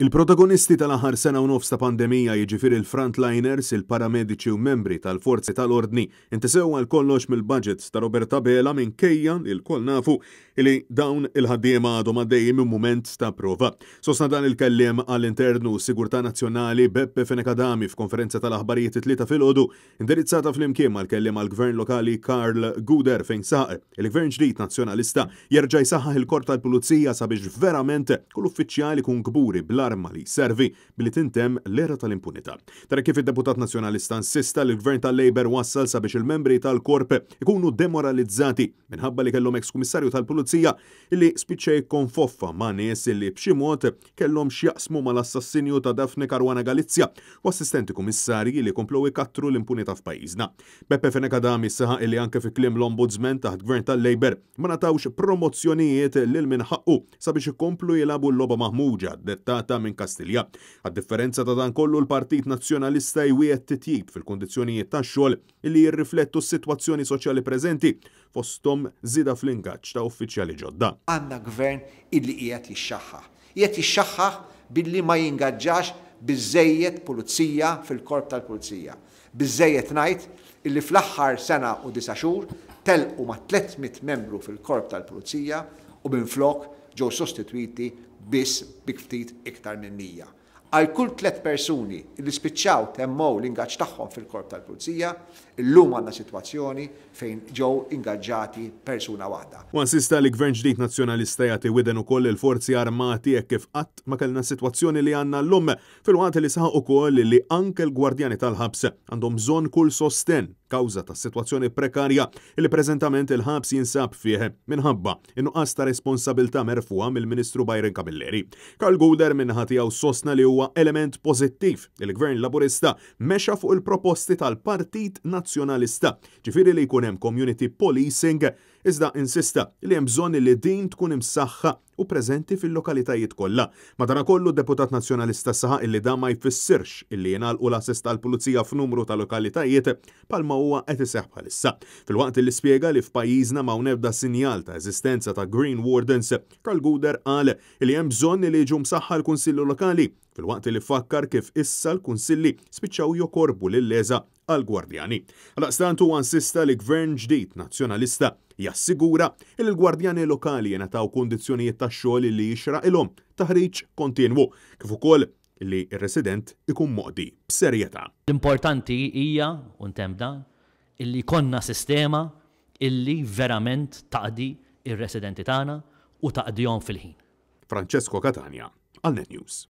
Il-protagonisti tal-aħħar sena u nofs ta' pandemija jiġifieri il-frontliners, il-paramediċi u membri tal-forzi tal-ordni intisew għal kollox mill-budget ta' Roberta Bela minn kejja il-koll nafu li dawn il-ħaddiema għadhom għaddejjin minn mument ta' prova. Sosna dan il-kellem għall-internu Sigurtà Nazzjonali Beppe Fenekadami f'konferenza tal-aħbarijiet tlieta fil-ħodu indirizzata fl-imkien mal-kellem għall-gvern lokali Karl Guder fejn saq. il-gvern ġdid nazzjonalista jerġa' jsaħħaħ il-kort tal-pulizija sabiex verament kull uffiċjali kun kburi bla arma li servi billi tintem l-era tal-impunità. Tara kif id-deputat nazjonalista insista li l-gvern tal-Labor wassal sabiex il-membri tal-korp ikunu demoralizzati minħabba li kellhom ex-kummissarju tal-Pulizija illi spiċċej konfoffa ma' nies illi b'xi mod kellhom x'jaqsmu mal-assassinju ta' Dafne Karwana Galizja u assistenti kummissarji li komplow ikattru l-impunità f'pajjiżna. Beppe Fenekadami saħa illi anke fi klim l-Ombudsman taħt gvern tal-Labor ma natawx promozzjonijiet lil minħaqqu sabiex ikomplu jilabu l-loba maħmuġa dettata minn Kastilja. Għad-differenza ta' dan kollu l-Partit Nazzjonalista jwiet titjib fil-kondizzjonijiet ta' xogħol li jirriflettu s-sitwazzjoni soċjali preżenti fostom zida fl-ingaġġ ta' uffiċjali ġodda. Għandna gvern illi qiegħed jixxaħħa. Qiegħed jixxaħħa billi ma jingaġġax biżejjed pulizija fil-korp tal-pulizija. Biżejjed ngħid illi fl-aħħar sena u disa xhur telqu ma' 300 membru fil-korp tal-pulizija u minflok ġew sostituiti biss bi iktar minn mija għal kull tlet persuni li spiċċaw temmow l-ingaġġ tagħhom fil-korp tal-pulizija, illum għandna sitwazzjoni fejn ġew ingaġġati persuna waħda. Wansista li gvern ġdid nazzjonalista jagħti widen ukoll il-forzi armati hekk kif qatt ma kellna sitwazzjoni li għandna llum fil-waqt li saħaq ukoll li anke l-gwardjani tal-ħabs għandhom bżonn kull sosten kawża ta' sitwazzjoni prekarja li preżentament il-ħabs jinsab fih minħabba innuqqas ta' responsabilta' merfuha mill-Ministru Bajren Kabilleri. Karl Guder minnaħa tiegħu sostna li huwa huwa element pożittiv il-Gvern Laburista mexa fuq il-proposti tal-Partit Nazzjonalista, ġifiri li jkun hemm community policing iżda insista li hemm bżonn li din tkun imsaħħa u preżenti fil-lokalitajiet kollha. Madanakollu deputat nazzjonalista saħaq illi da ma jfissirx illi u l-assist tal-pulizija f'numru ta' lokalitajiet palma huwa qed iseħħ bħalissa. Fil-waqt li spjega li f'pajjiżna ma nebda sinjal ta' eżistenza ta' Green Wardens, Karl Guder qal li hemm bżonn li jiġu msaħħa l-Kunsillu Lokali fil-waqt li fakkar kif issa l-Kunsilli spiċċaw jokorbu lill-leża għal-gwardjani. Għal-stantu għansista li gvern ġdid nazjonalista jassigura il l-gwardjani lokali jenataw kondizjonijiet ta' xogħol li jixra ilom taħriġ kontinwu kif ukoll li r-resident ikun modi b'serjetà. L-importanti hija u dan, illi konna sistema illi verament taqdi ir-residenti tagħna u taqdihom fil-ħin. Francesco Catania, Alnet News.